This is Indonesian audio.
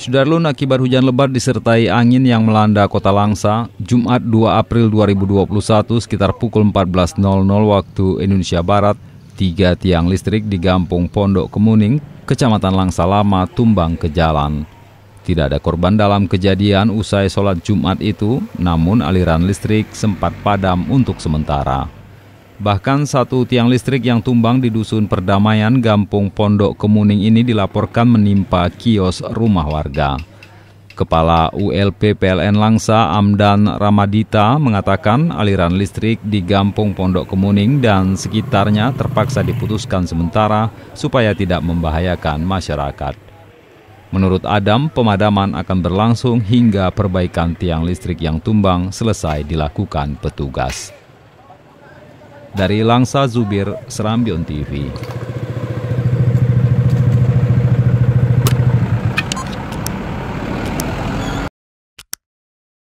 Sudarlun akibat hujan lebat disertai angin yang melanda kota Langsa, Jumat 2 April 2021 sekitar pukul 14.00 waktu Indonesia Barat, tiga tiang listrik di Gampung Pondok Kemuning, Kecamatan Langsa Lama, tumbang ke jalan. Tidak ada korban dalam kejadian usai sholat Jumat itu, namun aliran listrik sempat padam untuk sementara. Bahkan satu tiang listrik yang tumbang di Dusun Perdamaian, Gampung Pondok Kemuning ini dilaporkan menimpa kios rumah warga. Kepala ULP PLN Langsa Amdan Ramadita mengatakan aliran listrik di Gampung Pondok Kemuning dan sekitarnya terpaksa diputuskan sementara supaya tidak membahayakan masyarakat. Menurut Adam, pemadaman akan berlangsung hingga perbaikan tiang listrik yang tumbang selesai dilakukan petugas. Dari Langsa Zubir, Serambion TV.